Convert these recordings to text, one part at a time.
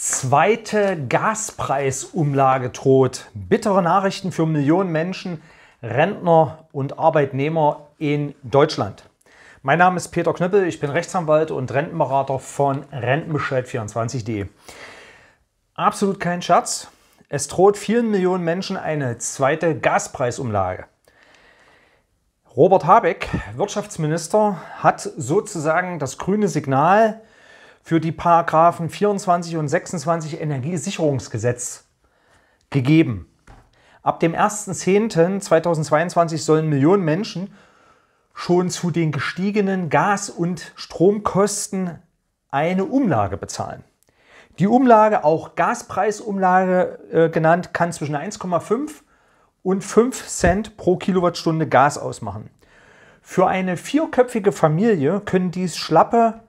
Zweite Gaspreisumlage droht. Bittere Nachrichten für Millionen Menschen, Rentner und Arbeitnehmer in Deutschland. Mein Name ist Peter Knüppel, ich bin Rechtsanwalt und Rentenberater von Rentenbescheid24.de. Absolut kein Scherz, es droht vielen Millionen Menschen eine zweite Gaspreisumlage. Robert Habeck, Wirtschaftsminister, hat sozusagen das grüne Signal für die Paragraphen 24 und 26 Energiesicherungsgesetz gegeben. Ab dem 1.10.2022 sollen Millionen Menschen schon zu den gestiegenen Gas- und Stromkosten eine Umlage bezahlen. Die Umlage, auch Gaspreisumlage äh, genannt, kann zwischen 1,5 und 5 Cent pro Kilowattstunde Gas ausmachen. Für eine vierköpfige Familie können dies schlappe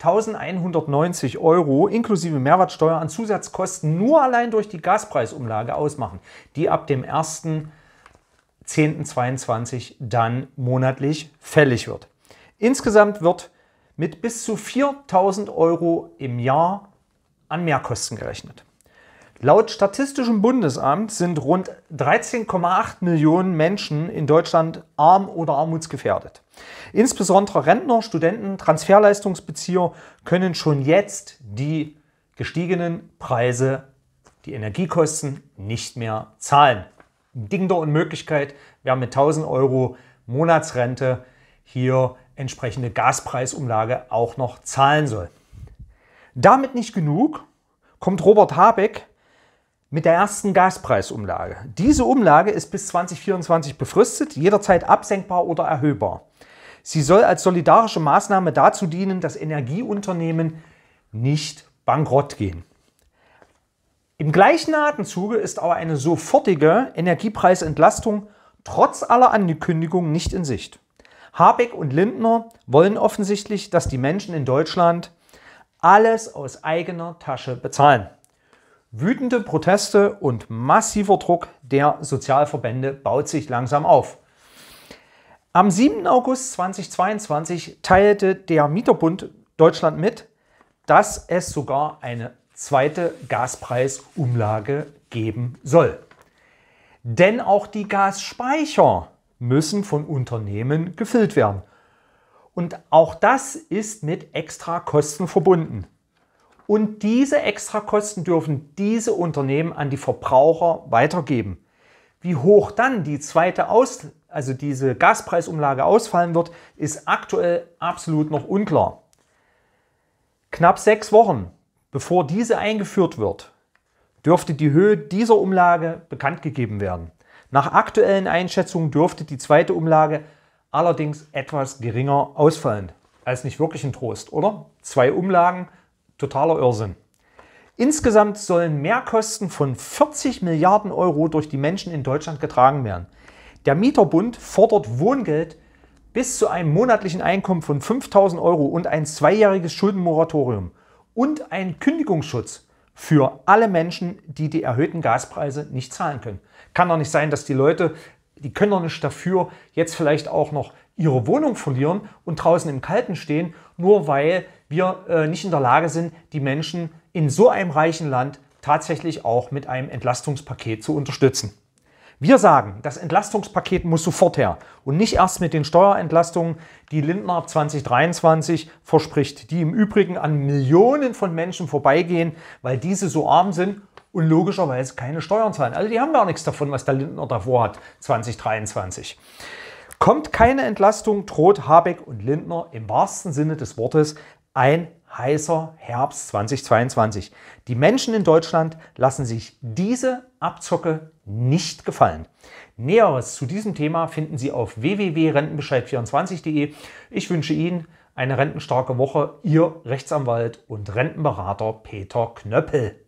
1190 Euro inklusive Mehrwertsteuer an Zusatzkosten nur allein durch die Gaspreisumlage ausmachen, die ab dem 1.10.22 dann monatlich fällig wird. Insgesamt wird mit bis zu 4000 Euro im Jahr an Mehrkosten gerechnet. Laut Statistischem Bundesamt sind rund 13,8 Millionen Menschen in Deutschland arm oder armutsgefährdet. Insbesondere Rentner, Studenten, Transferleistungsbezieher können schon jetzt die gestiegenen Preise, die Energiekosten nicht mehr zahlen. Ding der Unmöglichkeit, wer mit 1000 Euro Monatsrente hier entsprechende Gaspreisumlage auch noch zahlen soll. Damit nicht genug, kommt Robert Habeck mit der ersten Gaspreisumlage. Diese Umlage ist bis 2024 befristet, jederzeit absenkbar oder erhöhbar. Sie soll als solidarische Maßnahme dazu dienen, dass Energieunternehmen nicht bankrott gehen. Im gleichen Atemzuge ist aber eine sofortige Energiepreisentlastung trotz aller Ankündigungen nicht in Sicht. Habeck und Lindner wollen offensichtlich, dass die Menschen in Deutschland alles aus eigener Tasche bezahlen. Wütende Proteste und massiver Druck der Sozialverbände baut sich langsam auf. Am 7. August 2022 teilte der Mieterbund Deutschland mit, dass es sogar eine zweite Gaspreisumlage geben soll. Denn auch die Gasspeicher müssen von Unternehmen gefüllt werden. Und auch das ist mit extra Kosten verbunden. Und diese Extrakosten dürfen diese Unternehmen an die Verbraucher weitergeben. Wie hoch dann die zweite Aus, also diese Gaspreisumlage ausfallen wird, ist aktuell absolut noch unklar. Knapp sechs Wochen bevor diese eingeführt wird, dürfte die Höhe dieser Umlage bekannt gegeben werden. Nach aktuellen Einschätzungen dürfte die zweite Umlage allerdings etwas geringer ausfallen. Als nicht wirklich ein Trost, oder? Zwei Umlagen, Totaler Irrsinn. Insgesamt sollen Mehrkosten von 40 Milliarden Euro durch die Menschen in Deutschland getragen werden. Der Mieterbund fordert Wohngeld bis zu einem monatlichen Einkommen von 5000 Euro und ein zweijähriges Schuldenmoratorium und einen Kündigungsschutz für alle Menschen, die die erhöhten Gaspreise nicht zahlen können. Kann doch nicht sein, dass die Leute, die können doch nicht dafür, jetzt vielleicht auch noch ihre Wohnung verlieren und draußen im Kalten stehen, nur weil wir äh, nicht in der Lage sind, die Menschen in so einem reichen Land tatsächlich auch mit einem Entlastungspaket zu unterstützen. Wir sagen, das Entlastungspaket muss sofort her und nicht erst mit den Steuerentlastungen, die Lindner ab 2023 verspricht, die im Übrigen an Millionen von Menschen vorbeigehen, weil diese so arm sind und logischerweise keine Steuern zahlen. Also die haben gar nichts davon, was der Lindner davor hat 2023. Kommt keine Entlastung, droht Habeck und Lindner im wahrsten Sinne des Wortes ein heißer Herbst 2022. Die Menschen in Deutschland lassen sich diese Abzocke nicht gefallen. Näheres zu diesem Thema finden Sie auf www.rentenbescheid24.de. Ich wünsche Ihnen eine rentenstarke Woche. Ihr Rechtsanwalt und Rentenberater Peter Knöppel.